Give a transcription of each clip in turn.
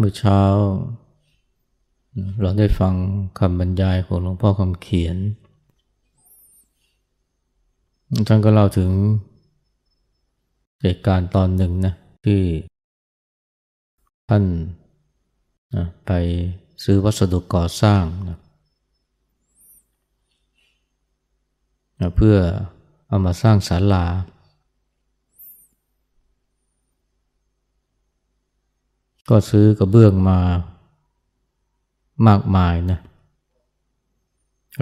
เมื่อเช้าเราได้ฟังคำบรรยายของหลวงพ่อคำเขียนท่านก็เล่าถึงเหตุการณ์ตอนหนึ่งนะที่ท่านนะไปซื้อวัสดุก่อสร้างนะนะเพื่อเอามาสร้างศาลาก็ซื้อกระเบื้องมามากมายนะ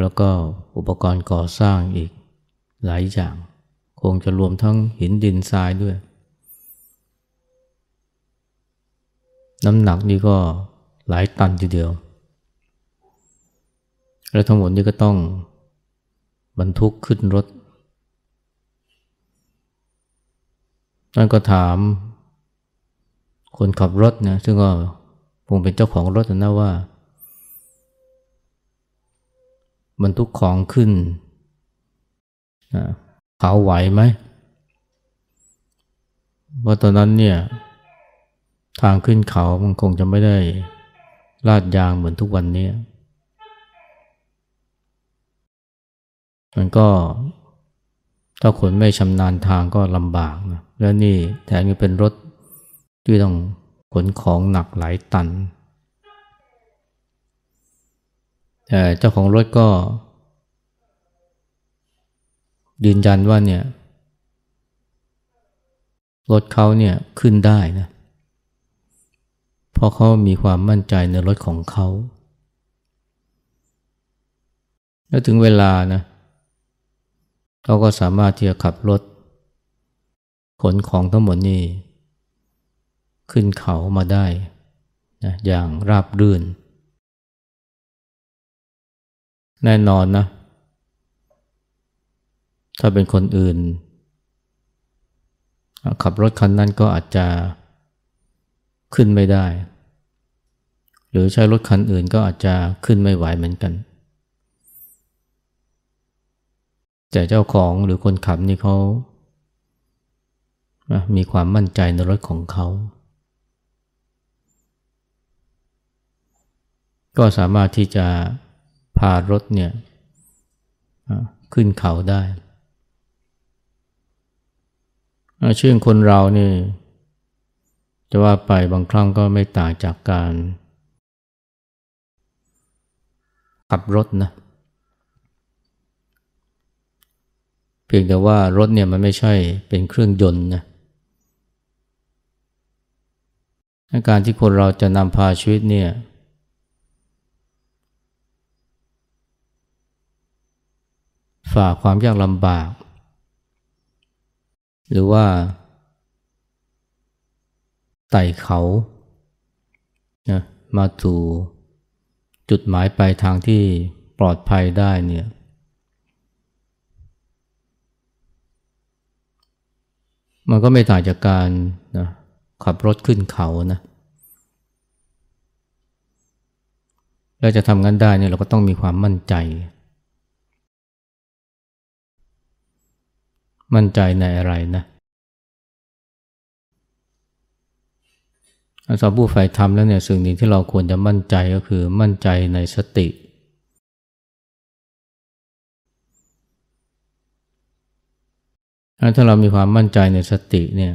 แล้วก็อุปกรณ์ก่อสร้างอีกหลายอย่าง คงจะรวมทั้งหินดินทรายด้วย น้ำหนักนี่ก็หลายตันทีเดียว แล้วทั้งหมดนี้ก็ต้องบรรทุกขึ้นรถ นั่นก็ถามคนขับรถนะซึ่งก็คงเป็นเจ้าของรถนะว่าบรรทุกของขึ้นนะเขาไหวไหมว่าตอนนั้นเนี่ยทางขึ้นเขามันคงจะไม่ได้ลาดยางเหมือนทุกวันนี้มันก็ถ้าคนไม่ชำนาญทางก็ลำบากนะแล้วนี่แถมยังเป็นรถที่ต้องขนของหนักหลายตัน แต่เจ้าของรถก็ยืนยันว่าเนี่ยรถเขาเนี่ยขึ้นได้นะ เพราะเขามีความมั่นใจในรถของเขา แล้วถึงเวลานะเขาก็สามารถที่จะขับรถ ขนของทั้งหมดนี่ขึ้นเขามาได้ นะ อย่างราบรื่น แน่นอนนะ ถ้าเป็นคนอื่น ขับรถคันนั้นก็อาจจะขึ้นไม่ได้ หรือใช้รถคันอื่นก็อาจจะขึ้นไม่ไหวเหมือนกัน แต่เจ้าของหรือคนขับนี่เขา มีความมั่นใจในรถของเขาก็สามารถที่จะพารถเนี่ยขึ้นเขาได้เชื่อคนเรานี่จะว่าไปบางครั้ง ก็ไม่ต่างจากการขับรถนะเพียงแต่ว่ารถเนี่ยมันไม่ใช่เป็นเครื่องยนต์นะการที่คนเราจะนำพาชีวิตเนี่ยฝ่าความยากลำบาก หรือว่าไต่เขานะมาถูจุดหมายปลายทางที่ปลอดภัยได้เนี่ยมันก็ไม่ต่างจากการนะขับรถขึ้นเขานะเราจะทำงั้นได้เนี่ยเราก็ต้องมีความมั่นใจมั่นใจในอะไรนะสำหรับผู้ฝ่ายธรรมแล้วเนี่ยสิ่งหนึ่งที่เราควรจะมั่นใจก็คือมั่นใจในสติ ถ้าเรามีความมั่นใจในสติเนี่ย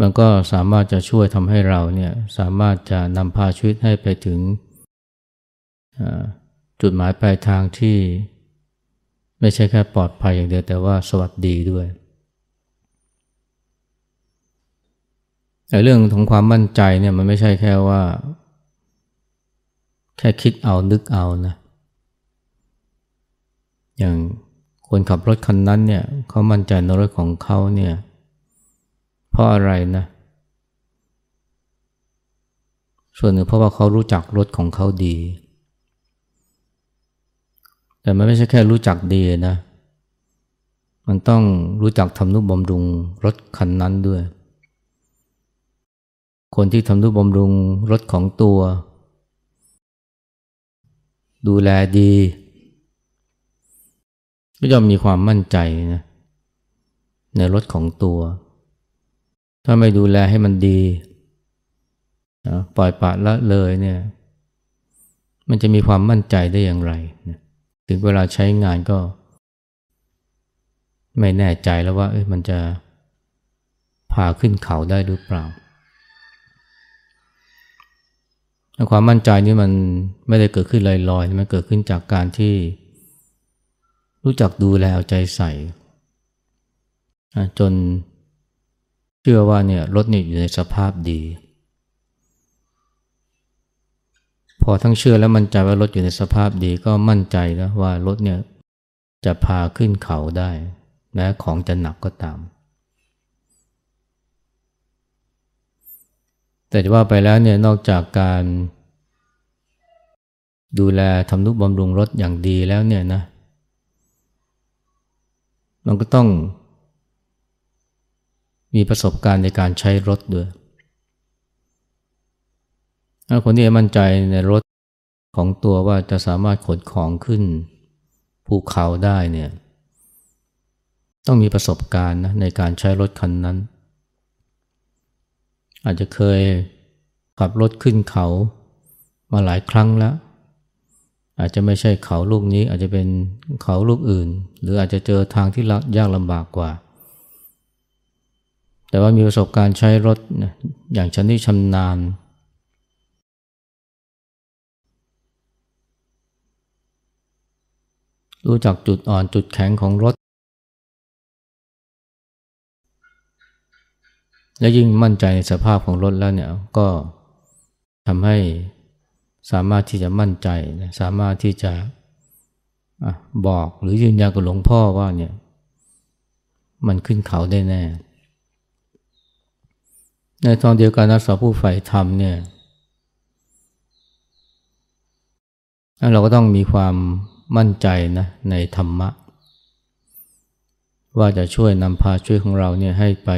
มันก็สามารถจะช่วยทำให้เราเนี่ยสามารถจะนำพาชีวิตให้ไปถึงจุดหมายปลายทางที่ไม่ใช่แค่ปลอดภัยอย่างเดียว แต่ว่าสวัสดีด้วยแต่เรื่องของความมั่นใจเนี่ยมันไม่ใช่แค่ว่า แค่คิดเอานึกเอานะอย่างคนขับรถคันนั้นเนี่ยเขา มั่นใจในรถของเขาเนี่ยเพราะอะไรนะส่วนหนึ่งเพราะว่าเขารู้จักรถของเขาดีแต่มันไม่ใช่แค่รู้จักดีนะ มันต้องรู้จักทำนุบำรุงรถคันนั้นด้วย คนที่ทำนุบำรุงรถของตัว ดูแลดีก็ย่อมมีความมั่นใจนะในรถของตัว ถ้าไม่ดูแลให้มันดีนะปล่อยปละละเลยเนี่ย มันจะมีความมั่นใจได้อย่างไรนะถึงเวลาใช้งานก็ไม่แน่ใจแล้วว่ามันจะพาขึ้นเขาได้หรือเปล่า ความมั่นใจนี้มันไม่ได้เกิดขึ้นลอยๆ มันเกิดขึ้นจากการที่รู้จักดูแลเอาใจใส่ จนเชื่อว่าเนี่ยรถนี่อยู่ในสภาพดีพอทั้งเชื่อแล้วมั่นใจว่ารถอยู่ในสภาพดีก็มั่นใจแล้วว่ารถเนี่ยจะพาขึ้นเขาได้แม้ของจะหนักก็ตาม แต่จะว่าไปแล้วเนี่ยนอกจากการดูแลทำนุบำรุงรถอย่างดีแล้วเนี่ยนะมันก็ต้องมีประสบการณ์ในการใช้รถด้วยคนที่มั่นใจในรถของตัวว่าจะสามารถขนของขึ้นภูเขาได้เนี่ยต้องมีประสบการณ์นะในการใช้รถคันนั้น อาจจะเคยขับรถขึ้นเขามาหลายครั้งแล้ว อาจจะไม่ใช่เขาลูกนี้อาจจะเป็นเขาลูกอื่น หรืออาจจะเจอทางที่ยากลำบากกว่า แต่ว่ามีประสบการณ์ใช้รถอย่างชันิชำนาญรู้จักจุดอ่อนจุดแข็งของรถ และยิ่งมั่นใจในสภาพของรถแล้วเนี่ยก็ทำให้สามารถที่จะมั่นใจ สามารถที่จะบอกหรือยืนยันกับหลวงพ่อว่าเนี่ย มันขึ้นเขาได้แน่ ในตอนเดียวกันนักสอบผู้ใฝ่ธรรมเนี่ย เราก็ต้องมีความมั่นใจนะในธรรมะ ว่าจะช่วยนำพาช่วยของเราเนี่ยให้ไป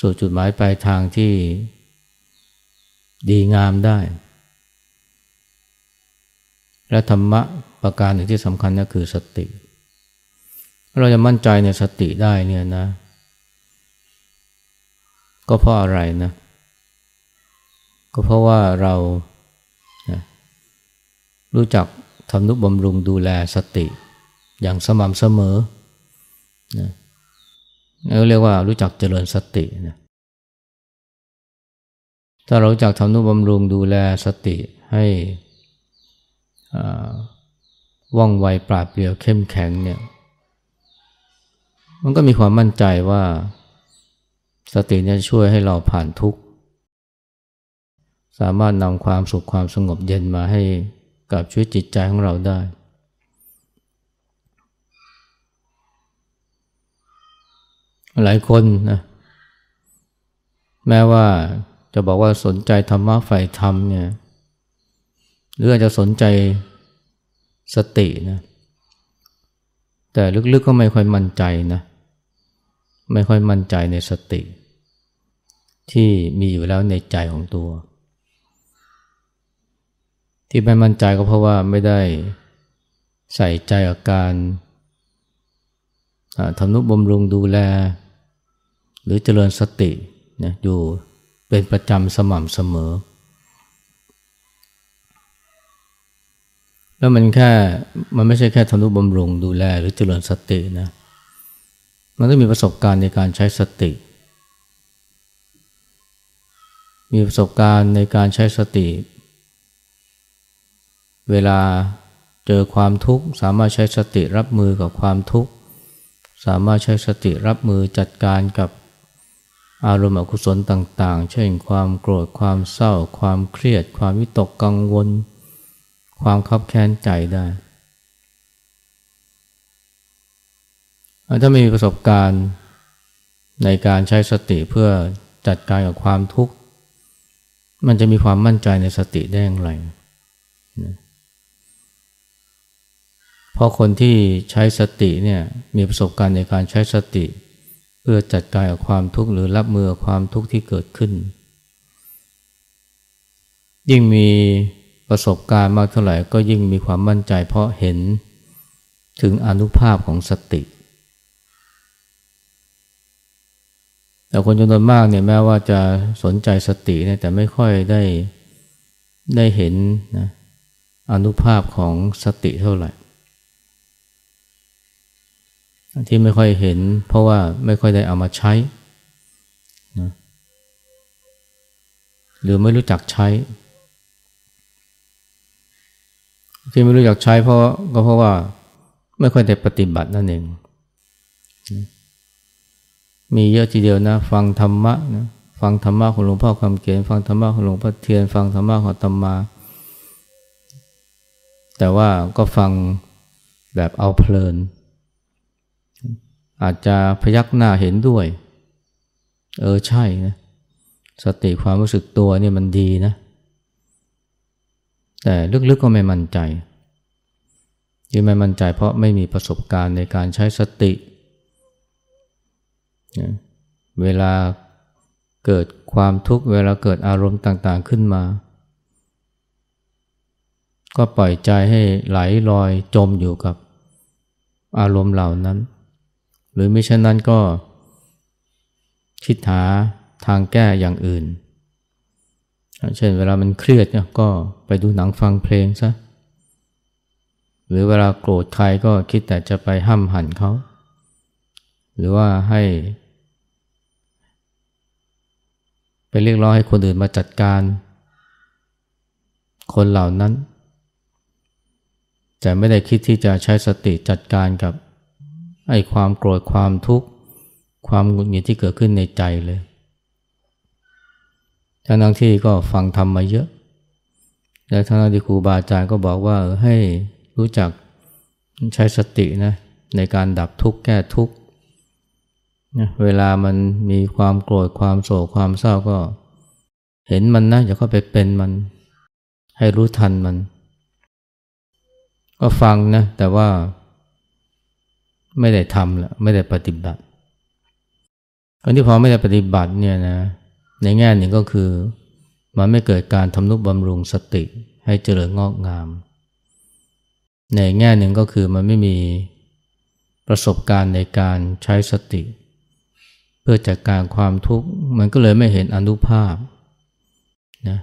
สู่จุดหมายปลายทางที่ดีงามได้ และธรรมะประการหนึ่งที่สำคัญก็คือสติ เราจะมั่นใจในสติได้เนี่ยนะก็เพราะอะไรนะก็เพราะว่าเรารู้จักทำนุบำรุงดูแลสติอย่างสม่ำเสมอนะเรียกว่ารู้จักเจริญสตินะถ้าเรารู้จักทำนุบำรุงดูแลสติให้ว่องไวปราดเปรียวเข้มแข็งเนี่ยมันก็มีความมั่นใจว่าสติเนี่ยช่วยให้เราผ่านทุกข์ สามารถนำความสุขความสงบเย็นมาให้กับชีวิตจิตใจของเราได้ หลายคนนะแม้ว่าจะบอกว่าสนใจธรรมะฝ่ายธรรมเนี่ยหรืออาจจะสนใจสตินะแต่ลึกๆก็ไม่ค่อยมั่นใจนะ ไม่ค่อยมั่นใจในสติ ที่มีอยู่แล้วในใจของตัวที่ไม่มั่นใจก็เพราะว่าไม่ได้ใส่ใจอาการทำนุบำรุงดูแล หรือเจริญสตินอยู่เป็นประจำสม่ำเสมอ แล้วมันแค่มันไม่ใช่แค่ทำนุบำรุงดูแลหรือเจริญสตินะมันต้องมีประสบการณ์ในการใช้สติ มีประสบการณ์ในการใช้สติเวลาเจอความทุกข์ สามารถใช้สติรับมือกับความทุกข์สามารถใช้สติรับมือจัดการกับอารมณ์อกุศลต่าง ๆ เช่นความโกรธความเศร้า ความเครียด ความวิตกกังวล ความขับแค้นใจได้ถ้าไม่มีประสบการณ์ ในการใช้สติเพื่อจัดการกับความทุกข์มันจะมีความมั่นใจในสติได้อย่างไรเพราะคนที่ใช้สติเนี่ยมีประสบการณ์ในการใช้สติ เพื่อจัดการกับความทุกข์หรือรับมือความทุกข์ที่เกิดขึ้น ยิ่งมีประสบการณ์มากเท่าไหร่ก็ยิ่งมีความมั่นใจ เพราะเห็นถึงอนุภาพของสติ แต่คนจำนวนมากเนี่ยแม้ว่าจะสนใจสติเนี่ยแต่ไม่ค่อยได้ได้เห็นนะอนุภาพของสติเท่าไหร่ที่ไม่ค่อยเห็นเพราะว่าไม่ค่อยได้เอามาใช้นะหรือไม่รู้จักใช้ที่ไม่รู้จักใช้เพราะก็เพราะว่าไม่ค่อยได้ปฏิบัตินั่นเองมีเยอะทีเดียวนะฟังธรรมะนะฟังธรรมะของหลวงพ่อคำเขียนฟังธรรมะของหลวงพ่อเทียน ฟังธรรมะของธรรมา แต่ว่าก็ฟังแบบเอาเพลินอาจจะพยักหน้าเห็นด้วย เออใช่นะสติความรู้สึกตัวเนี่ยมันดีนะ แต่ลึกๆกก็ไม่มั่นใจที่ไม่มั่นใจเพราะไม่มีประสบการณ์ในการใช้สติ เวลาเกิดความทุกข์ เวลาเกิดอารมณ์ต่างๆขึ้นมา ก็ปล่อยใจให้ไหลลอยจมอยู่กับอารมณ์เหล่านั้นหรือไม่เช่นนั้นก็คิดหาทางแก้อย่างอื่นเช่นเวลามันเครียดเนี่ยก็ไปดูหนังฟังเพลงซะหรือเวลาโกรธใครก็คิดแต่จะไปห้ามหันเขา หรือว่าให้ไปเรียกร้องให้คนอื่นมาจัดการ คนเหล่านั้นแต่ไม่ได้คิดที่จะใช้สติจัดการกับไอ้ความโกรธความทุกข์ความหงุดหงิดที่เกิดขึ้นในใจเลยทั้งที่ก็ฟังธรรมมาเยอะ และท่านที่ครูบาอาจารย์ก็บอกว่าให้รู้จักใช้สตินะในการดับทุกข์แก้ทุกข์นะเวลามันมีความโกรธความโศกความเศร้าก็เห็นมันนะอย่าเข้าไปเป็นมันให้รู้ทันมัน ก็ฟังนะแต่ว่าไม่ได้ทำละ ไม่ได้ปฏิบัติอันที่พอไม่ได้ปฏิบัติเนี่ยนะในแง่หนึ่งก็คือมันไม่เกิดการทำนุบำรุงสติให้เจริญงอกงาม ในแง่หนึ่งก็คือมันไม่มีประสบการณ์ในการใช้สติ เพื่อจัดกการความทุกข์มันก็เลยไม่เห็นอนุภาพนะ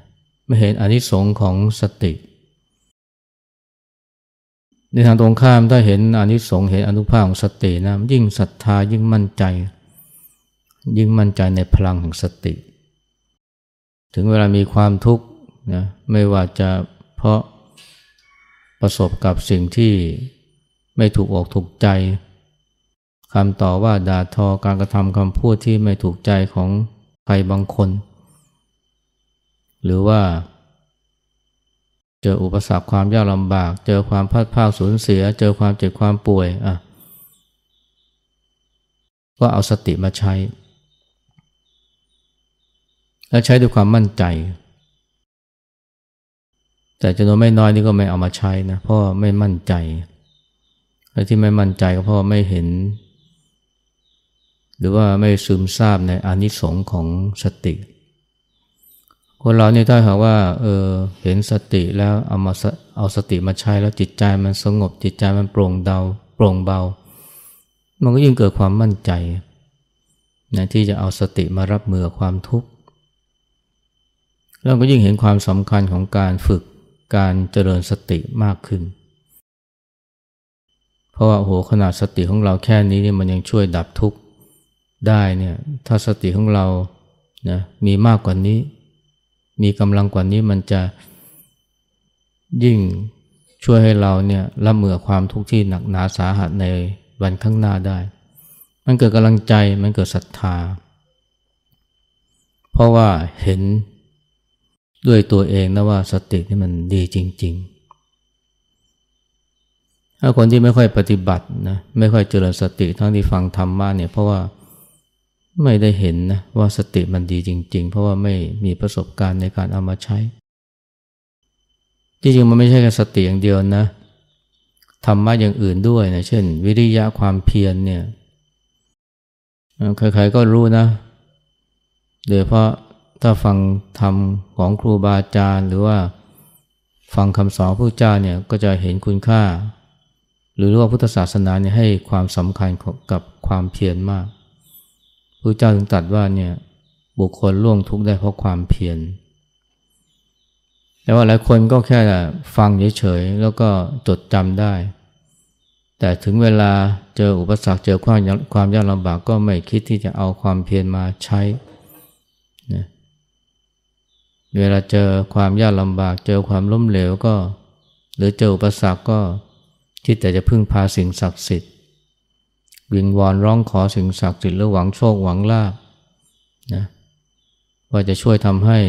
ไม่เห็นอนิสงค์ของสติเในทางตรงข้าม ถ้าเห็นอนิสงส์เห็นอนุภาพของสตินะยิ่งศรัทธายิ่งมั่นใจ ยิ่งมั่นใจในพลังของสติ ถึงเวลามีความทุกข์นะไม่ว่าจะเพราะประสบกับสิ่งที่ไม่ถูกออกถูกใจคำต่อว่าด่าทอการกระทำคำพูดที่ไม่ถูกใจของใครบางคน หรือว่าเจออุปสรรคความยากลำบาก เจอความพัดพลาสูญเสียเจอความเจ็บความป่วยอ่ะก็เอาสติมาใช้ แล้วใช้ด้วยความมั่นใจ แต่จำนวนไม่น้อยนี่ก็ไม่เอามาใช้นะเพราะไม่มั่นใจและที่ไม่มั่นใจก็เพราะไม่เห็น หรือว่าไม่ซึมซาบในอนิสงค์ของสติคนเราเนี่ยถ้าหากว่า เออเห็นสติแล้วเอามาเอาสติมาใช้แล้วจิตใจมันสงบจิตใจมันโปร่งเดาโปร่งเบา มันก็ยิ่งเกิดความมั่นใจนะที่จะเอาสติมารับมือความทุกข์ แล้วก็ยิ่งเห็นความสำคัญของการฝึกการเจริญสติมากขึ้น เพราะว่า โหขนาดสติของเราแค่นี้เนี่ยมันยังช่วยดับทุกข์ได้เนี่ย ถ้าสติของเรานะมีมากกว่านี้มีกำลังกว่านี้มันจะยิ่งช่วยให้เราเนี่ยละเมือความทุกข์ที่หนักหนาสาหัสในวันข้างหน้าได้ มันเกิดกำลังใจ มันเกิดศรัทธา เพราะว่าเห็นด้วยตัวเองนะว่าสตินี่มันดีจริงๆ ถ้าคนที่ไม่ค่อยปฏิบัตินะไม่ค่อยเจริญสติทั้งที่ฟังธรรมาเนี่ยเพราะว่าไม่ได้เห็นนะว่าสติมันดีจริงๆ เพราะว่าไม่มีประสบการณ์ในการเอามาใช้ จริงๆมันไม่ใช่แค่สติอย่างเดียวนะธรรมะอย่างอื่นด้วยนะเช่น วิริยะความเพียรเนี่ยใครๆก็รู้นะโดยเพราะถ้าฟังธรรมของครูบาอาจารย์ หรือว่าฟังคำสอนผู้เจ้าเนี่ยก็จะเห็นคุณค่า หรือว่าพุทธศาสนาเนี่ยให้ความสำคัญกับความเพียรมากพระเจ้าถึงตรัสว่าเนี่ยบุคคลล่วงทุกข์ได้เพราะความเพียรแต่ว่าหลายคนก็แค่ฟังเฉยๆแล้วก็จดจำได้ แต่ถึงเวลาเจออุปสรรคเจอความความยากลำบากก็ไม่คิดที่จะเอาความเพียรมาใช้นเวลาเจอความยากลำบาก เจอความล้มเหลวก็ หรือเจออุปสรรคก็คิดแต่จะพึ่งพาสิ่งศักดิ์สิทธิ์วิงวอนร้องขอสิ่งศักดิ์สิทธิ์หรือหวังโชคหวังลาบนะว่าจะช่วยทำให้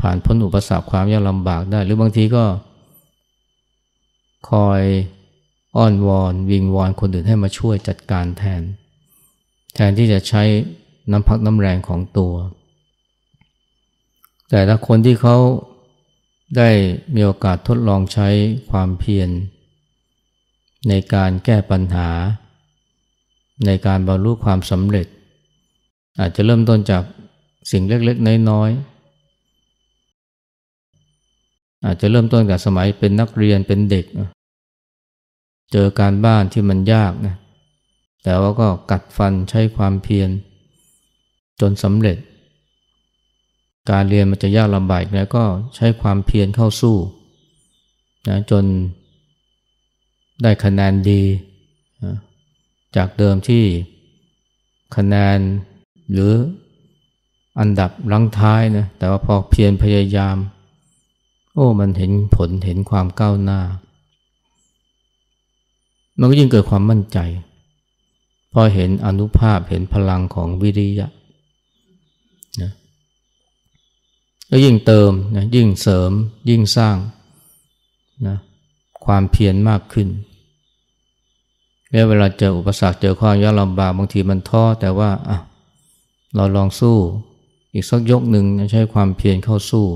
ผ่านพ้นอุปสรรคความยากลำบากได้ หรือบางทีก็ คอยอ้อนวอนวิงวอนคนอื่นให้มาช่วยจัดการแทน แทนที่จะใช้น้ำพักน้ำแรงของตัว แต่ละคนที่เขาได้มีโอกาสทดลองใช้ความเพียรในการแก้ปัญหาในการบรรลุความสำเร็จ อาจจะเริ่มต้นจากสิ่งเล็กๆน้อยๆ อาจจะเริ่มต้นกับสมัยเป็นนักเรียนเป็นเด็ก เจอการบ้านที่มันยากนะแต่ว่าก็กัดฟันใช้ความเพียรจนสำเร็จ การเรียนมันจะยากลำบากแล้วก็ใช้ความเพียรเข้าสู้นะจนได้คะแนนดีจากเดิมที่คะแนนหรืออันดับลังท้ายนะแต่ว่าพอเพียรพยายาม โอ้มันเห็นผลเห็นความก้าวหน้า มันก็ยิ่งเกิดความมั่นใจ พอเห็นอนุภาพเห็นพลังของวิริยะนะแล้วยิ่งเติมนะยิ่งเสริมยิ่งสร้างนะความเพียรมากขึ้นม้เวลาเจออุปสรรคเจอความยากลำบากบางทีมันท้อแต่ว่าเราลองสู้ อีกสักยกหนึ่งใช้ความเพียรเข้าสู้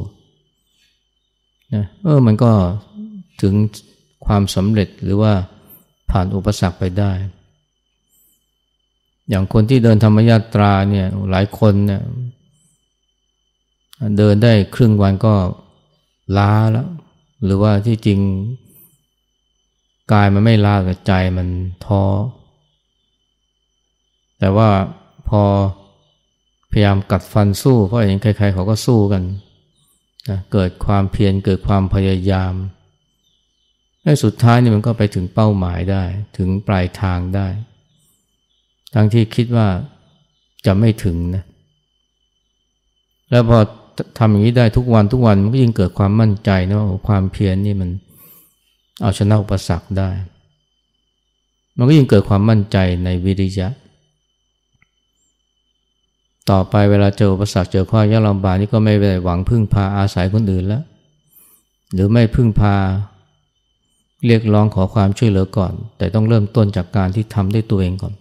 นะเออมันก็ถึงความสำเร็จหรือว่าผ่านอุปสรรคไปได้ อย่างคนที่เดินธรรมยาตราเนี่ยหลายคนเนี่ยเดินได้ครึ่งวันก็ล้าแล้ว หรือว่าที่จริงกายมันไม่ลากต่ใจมันท้อแต่ว่าพอพยายามกัดฟันสู้เพราะเห็นใครๆเขาก็สู้กันนะเกิดความเพียรเกิดความพยายามและสุดท้ายนี่มันก็ไปถึงเป้าหมายได้ถึงปลายทางได้ ทั้งที่คิดว่าจะไม่ถึงนะแล้วพอทำอย่างนี้ได้ทุกวันทุกวันมันก็ยิ่งเกิดความมั่นใจนะว่าความเพียรนนี่มันเอาชนะอุปสรรคได้ มันก็ยิ่งเกิดความมั่นใจในวิริยะ ต่อไปเวลาเจออุปสรรคเจอความยากลำบากนี่ก็ไม่ได้หวังพึ่งพาอาศัยคนอื่นแล้วหรือไม่พึ่งพา เรียกร้องขอความช่วยเหลือก่อน แต่ต้องเริ่มต้นจากการที่ทำด้วยตัวเองก่อน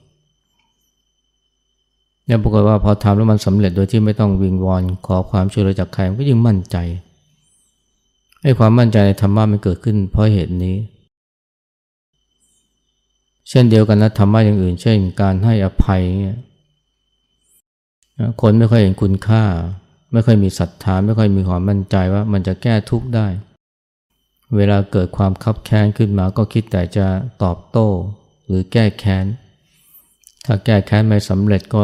เนี่ยปรากฏว่าพอทำแล้วมันสำเร็จโดยที่ไม่ต้องวิงวอนขอความช่วยเหลือจากใครก็ยิ่งมั่นใจให้ความมั่นใจในธรรมะมันเกิดขึ้นเพราะเหตุนี้ เช่นเดียวกันนะธรรมะอย่างอื่น เช่นการให้อภัยเนี่ยคนไม่ค่อยเห็นคุณค่า ไม่ค่อยมีศรัทธาไม่ค่อยมีความมั่นใจว่ามันจะแก้ทุกข์ได้ เวลาเกิดความคับแค้นขึ้นมา ก็คิดแต่จะตอบโต้ หรือแก้แค้นถ้าแก้แค้นไม่สำเร็จก็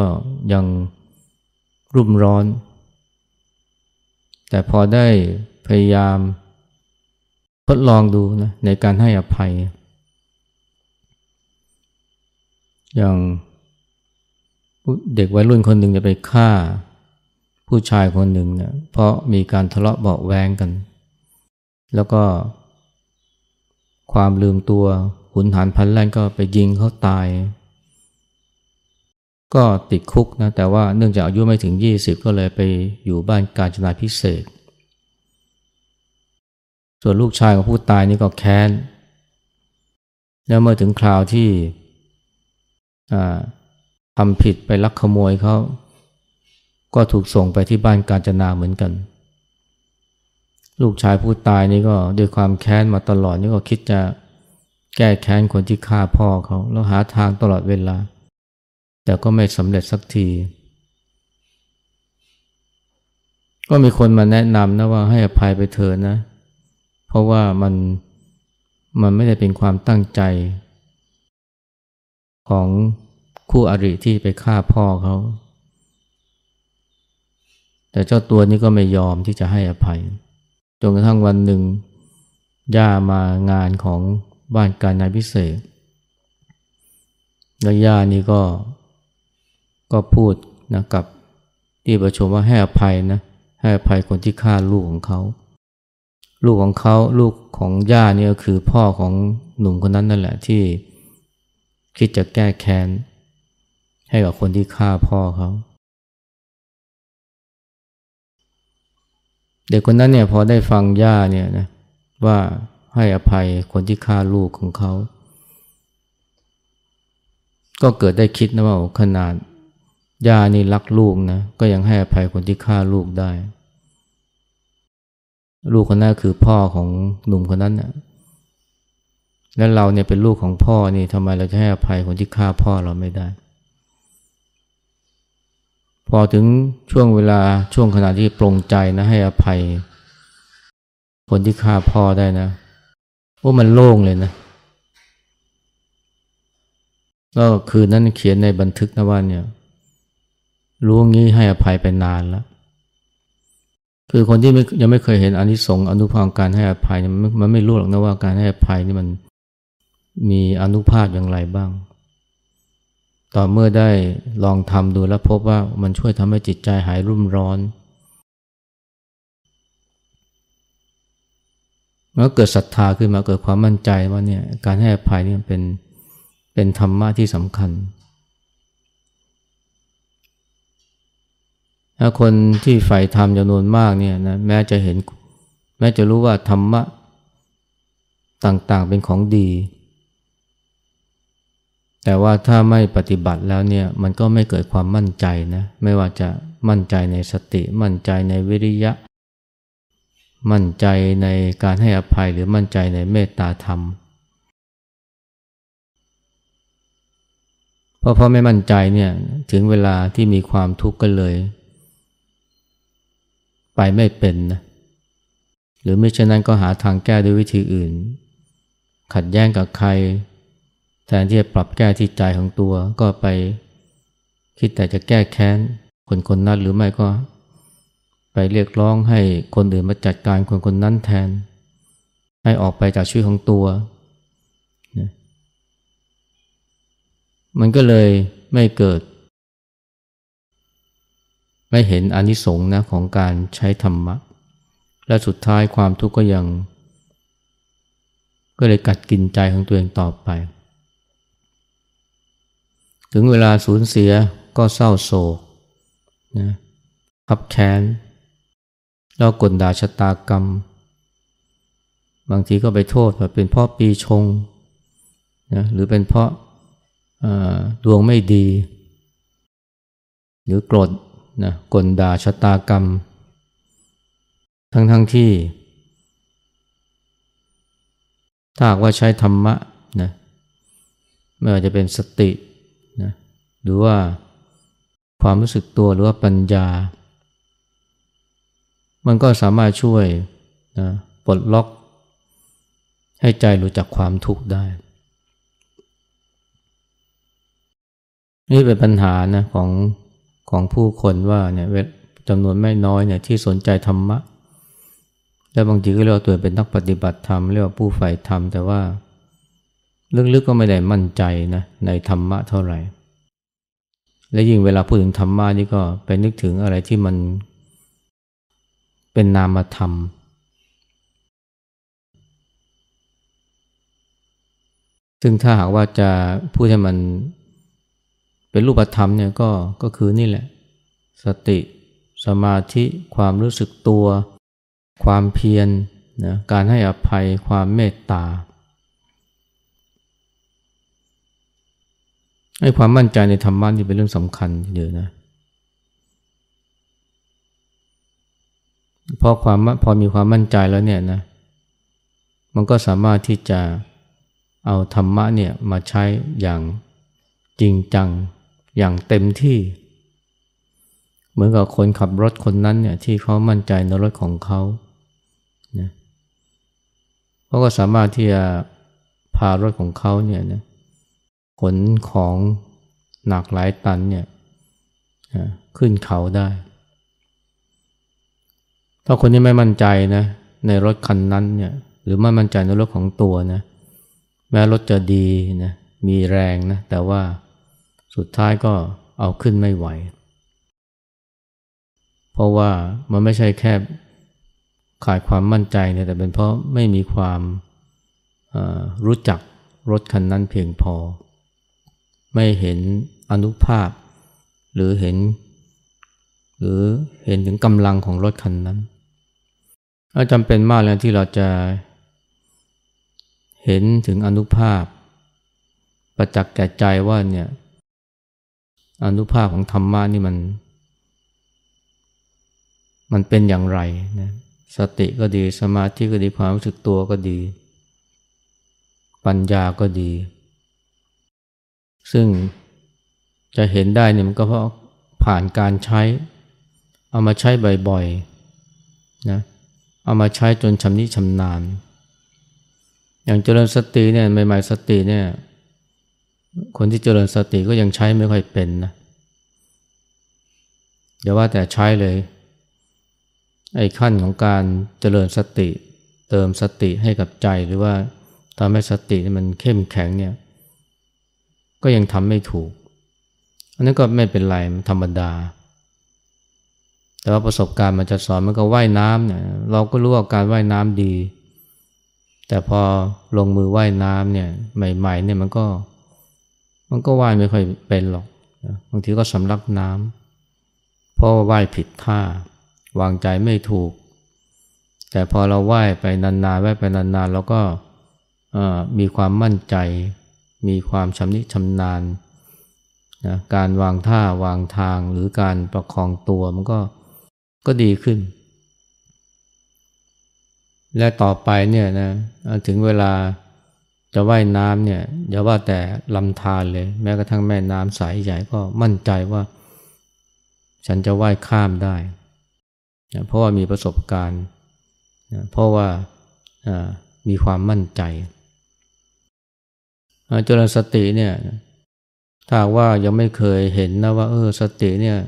ยังรุ่มร้อน แต่พอได้พยายามทดลองดูนะในการให้อภัย อย่างเด็กวัยรุ่นคนหนึ่งจะไปฆ่าผู้ชายคนหนึ่งเนะี่ยเพราะมีการทะเลาะเบาแวงกัน แล้วก็ความลืมตัวหุนหันพันแล่นก็ไปยิงเขาตาย ก็ติดคุกนะแต่ว่าเนื่องจากอายุไม่ถึง 20 ก็เลยไปอยู่บ้านการจนาพิเศษ่วนลูกชายของผู้ตายนี่ก็แค้น แล้วเมื่อถึงคราวที่ทำผิดไปลักขโมยเขาก็ถูกส่งไปที่บ้านกาญจนาเหมือนกัน ลูกชายผู้ตายนี่ก็ด้วยความแค้นมาตลอดนี่ก็คิดจะแก้แค้นคนที่ฆ่าพ่อเขาแล้วหาทางตลอดเวลา แต่ก็ไม่สำเร็จสักที ก็มีคนมาแนะนำนะว่าให้อภัยไปเถอะนะเราะว่ามันมันไม่ได้เป็นความตั้งใจ ของคู่อริที่ไปฆ่าพ่อเขา แต่เจ้าตัวนี้ก็ไม่ยอมที่จะให้อภัย จนกระทั่งวันหนึ่ง ย่ามางานของบ้านการนายพิเศษ แล้วย่านี่ก็ก็พูดนะกับที่ประชุมว่าให้อภัยนะให้อภัยคนที่ฆ่าลูกของเขาลูกของเขาลูกของย่าเนี่ยก็คือพ่อของหนุ่มคนนั้นนั่นแหละที่คิดจะแก้แค้นให้กับคนที่ฆ่าพ่อเขา เด็กคนนั้นเนี่ยพอได้ฟังย่าเนี่ยนะว่าให้อภัยคนที่ฆ่าลูกของเขา ก็เกิดได้คิดนะว่าขนาดย่านี่รักลูกนะ ก็ยังให้อภัยคนที่ฆ่าลูกได้ลูกคนนั้นคือพ่อของหนุ่มคนนั้นนะแล้วเราเนี่ยเป็นลูกของพ่อนี่ทำไมเราจะให้อภัยคนที่ฆ่าพ่อเราไม่ได้ พอถึงช่วงเวลาช่วงขณะที่ปรงใจนะให้อภัย คนที่ฆ่าพ่อได้นะโอามันโล่งเลยนะ ก็คือนั้นเขียนในบันทึกนะว่าเนี่ยรู้งี้ให้อภัยไปนานแล้วคือคนที่ยังไม่เคยเห็นอนิสงส์อนุภาพการให้อภัยมันไม่รู้หรอกนะว่าการให้อภัยนี่มันมีอนุภาพอย่างไรบ้าง ต่อเมื่อได้ลองทำดูแล้วพบว่ามันช่วยทำให้จิตใจหายรุ่มร้อนแล้วเกิดศรัทธาขึ้นมาเกิดความมั่นใจว่าเนี่ยการให้อภัยนี่เป็นเป็นธรรมะที่สำคัญถ้าคนที่ใฝ่ธรรมจำนวนมากเนี่ยนะแม้จะเห็นแม้จะรู้ว่าธรรมะต่างๆเป็นของดี แต่ว่าถ้าไม่ปฏิบัติแล้วเนี่ยมันก็ไม่เกิดความมั่นใจนะไม่ว่าจะมั่นใจในสติ มั่นใจในวิริยะ มั่นใจในการให้อภัยหรือมั่นใจในเมตตาธรรมเพราะพอไม่มั่นใจเนี่ยถึงเวลาที่มีความทุกข์ก็เลยไปไม่เป็นนะ หรือไม่เช่นนั้นก็หาทางแก้ด้วยวิธีอื่น ขัดแย้งกับใคร แทนที่จะปรับแก้ที่ใจของตัว ก็ไปคิดแต่จะแก้แค้น คนคนนั้นหรือไม่ก็ ไปเรียกร้องให้คนอื่นมาจัดการคนคนนั้นแทน ให้ออกไปจากชีวิตของตัว มันก็เลยไม่เกิดไม่เห็นอนิสงส์นะของการใช้ธรรมะ และสุดท้ายความทุกข์ก็ยังก็เลยกัดกินใจของตัวเองต่อไป ถึงเวลาสูญเสียก็เศร้าโศกนะขับแค้นเรากลด่าชะตากรรม บางทีก็ไปโทษว่าเป็นเพราะปีชงนะหรือเป็นเพราะดวงไม่ดี หรือโกรธนะกลด่าชะตากรรม ทั้งๆทที่ ถ้าว่าใช้ธรรมะนะไม่ว่าจะเป็นสตินะหรือว่าความรู้สึกตัวหรือว่าปัญญา มันก็สามารถช่วยนะปลดล็อก ให้ใจหลุดจากความทุกข์ได้ นี่เป็นปัญหานะของของผู้คนว่าเนี่ยจำนวนไม่น้อยเนี่ยที่สนใจธรรมะ และบางทีก็เรียกตัวเป็นนักปฏิบัติธรรมเรียกว่าผู้ใฝ่ธรรมแต่ว่าลึกๆก็ไม่ได้มั่นใจนะในธรรมะเท่าไหร่ และยิ่งเวลาพูดถึงธรรมะ นี่ก็ไปนึกถึงอะไรที่มัน เป็นนามธรรม ซึ่งถ้าหากว่าจะพูดให้มันเป็นรูปธรรมเนี่ยก็ก็คือนี่แหละ สติสมาธิความรู้สึกตัว ความเพียรนะการให้อภัยความเมตตา ให้ความมั่นใจในธรรมะนี่เป็นเรื่องสำคัญอยเดียวนะพอความพอมีความมั่นใจแล้วเนี่ยนะมันก็สามารถที่จะเอาธรรมะเนี่ยมาใช้อย่างจริงจังอย่างเต็มที่ เหมือนกับคนขับรถคนนั้นเนี่ยที่เขามั่นใจในรถของเขานเขาก็สามารถที่จะพารถของเขาเนี่ยนะขนของหนักหลายตันเนี่ยขึ้นเขาได้ ถ้าคนที่ไม่มั่นใจนะในรถคันนั้นเนี่ยหรือไม่มั่นใจในรถของตัวนะแม้รถจะดีนะมีแรงนะแต่ว่าสุดท้ายก็เอาขึ้นไม่ไหว เพราะว่ามันไม่ใช่แค่ขาดความมั่นใจเนี่ยแต่เป็นเพราะไม่มีความรู้จักรถคันนั้นเพียงพอ ไม่เห็นอนุภาพหรือเห็น หรือเห็นถึงกำลังของรถคันนั้นจำเป็นมากเลยที่เราจะเห็นถึงอนุภาพ ประจักษ์แก่ใจว่าเนี่ยอนุภาพของธรรมะนี่มัน มันเป็นอย่างไรนะสติก็ดี สมาธิก็ดีความรู้สึกตัวก็ดี ปัญญาก็ดี ซึ่งจะเห็นได้เนี่ยมันก็เพราะผ่านการใช้ เอามาใช้บ่อยๆนะเอามาใช้จนชำนิชำนาญอย่างเจริญสติเนี่ยใหม่ๆสติเนี่ยคนที่เจริญสติก็ยังใช้ไม่ค่อยเป็นนะอย่าว่าแต่ใช้เลย ไอ้ขั้นของการเจริญสติ เติมสติให้กับใจหรือว่าทำให้สติมันเข้มแข็งเนี่ย ก็ยังทำไม่ถูกอันนั้นก็ไม่เป็นไรธรรมดา แต่ว่าประสบการณ์มันจะสอนมันก็ว่ายน้ำเนี่ยเราก็รู้ว่าการว่ายน้ำดี แต่พอลงมือว่ายน้ำเนี่ยใหม่ๆ เนี่ยมันก็มันก็ว่ายไม่ค่อยเป็นหรอก บางทีก็สำลักน้ำ เพราะว่าว่ายผิดท่า วางใจไม่ถูก แต่พอเราว่ายไปนานๆว้ไปนานๆ เราก็มีความมั่นใจ มีความชำนิชำนาญนะการวางท่าวางทางหรือการประคองตัวมันก็ก็ดีขึ้น และต่อไปเนี่ยนะถึงเวลาจะว่ายน้ำเนี่ย อย่าว่าแต่ลำธารเลย แม้กระทั่งแม่น้ำสายใหญ่ก็มั่นใจว่า ฉันจะว่ายข้ามได้นะเพราะว่ามีประสบการณ์นะเพราะว่ามีความมั่นใจจนสติเนี่ยถ้าว่ายังไม่เคยเห็นนะว่าเออสติเนี่ย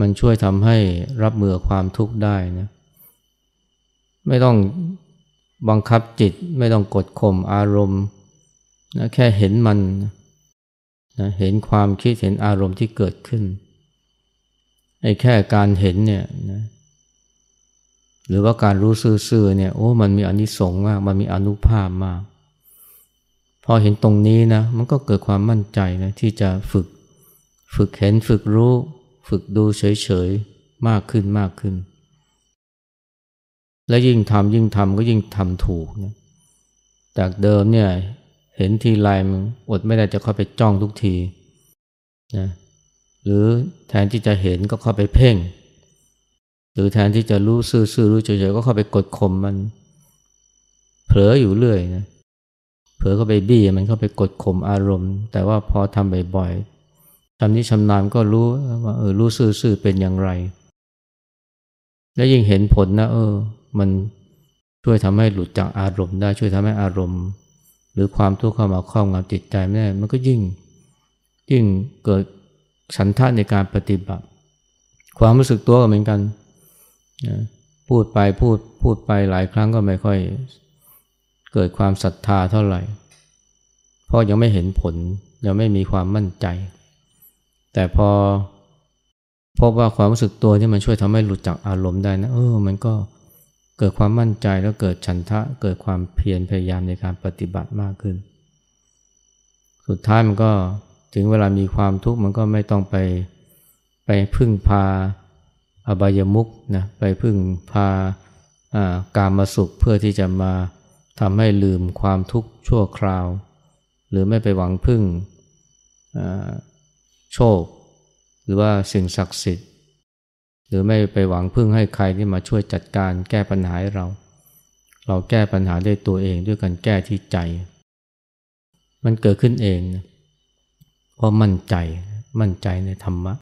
มันช่วยทำให้รับมือความทุกข์ได้นะไม่ต้องบังคับจิตไม่ต้องกดข่มอารมณ์นะแค่เห็นมันนะเห็นความคิดเห็นอารมณ์ที่เกิดขึ้นไอ้แค่การเห็นเนี่ยนะหรือว่าการรู้ซื่อๆเนี่ยโอ้มันมีอนิสงส์มากมันมีอนุภาพมาก พอเห็นตรงนี้นะมันก็เกิดความมั่นใจนะที่จะฝึก ฝึกเห็น ฝึกรู้ ฝึกดูเฉยๆ มากขึ้นมากขึ้นนและยิ่งทำยิ่งทำก็ยิ่งทำถูกนะ จากเดิมเนี่ย เห็นทีไรมันอดไม่ได้จะเข้าไปจ้องทุกทีนะหรือแทนที่จะเห็นก็เข้าไปเพ่ง หรือแทนที่จะรู้ซื่อๆรู้เฉยๆก็เข้าไปกดข่มมัน เผลออยู่เรื่อยนะเผลอเข้าไปบี้มันเข้าไปกดข่มอารมณ์ แต่ว่าพอทำบ่อยๆทำนี้ชำนาญก็รู้ว่าเออรู้ซื่อๆเป็นอย่างไรและยิ่งเห็นผลนะเออมันช่วยทำให้หลุดจากอารมณ์ได้ ช่วยทำให้อารมณ์ หรือความทุกข์เข้ามาครอบงำจิตใจไม่ได้มันก็ยิ่ง ยิ่งเกิดฉันทะในการปฏิบัติความรู้สึกตัวก็เหมือนกันนะพูดไปพูดพูดไปหลายครั้งก็ไม่ค่อยเกิดความศรัทธาเท่าไหร่ เพราะยังไม่เห็นผลยังไม่มีความมั่นใจ แต่พอพบว่าความรู้สึกตัวที่มันช่วยทำให้หลุดจากอารมณ์ได้นะ เออมันก็เกิดความมั่นใจแล้วเกิดฉันทะเกิดความเพียรพยายามในการปฏิบัติมากขึ้น สุดท้ายมันก็ถึงเวลามีความทุกข์มันก็ไม่ต้องไปไปพึ่งพาอบายมุกนะ ไปพึ่งพาการมาสุขเพื่อที่จะมาทำให้ลืมความทุกข์ ชั่วคราว หรือไม่ไปหวังพึ่งโชค หรือว่าสิ่งศักดิ์สิทธิหรือไม่ไปหวังพึ่งให้ใครที่มาช่วยจัดการแก้ปัญหาให้เรา เราแก้ปัญหาด้วยตัวเองด้วยการแก้ที่ใจ มันเกิดขึ้นเอง เพราะมั่นใจ มั่นใจในธรรมะ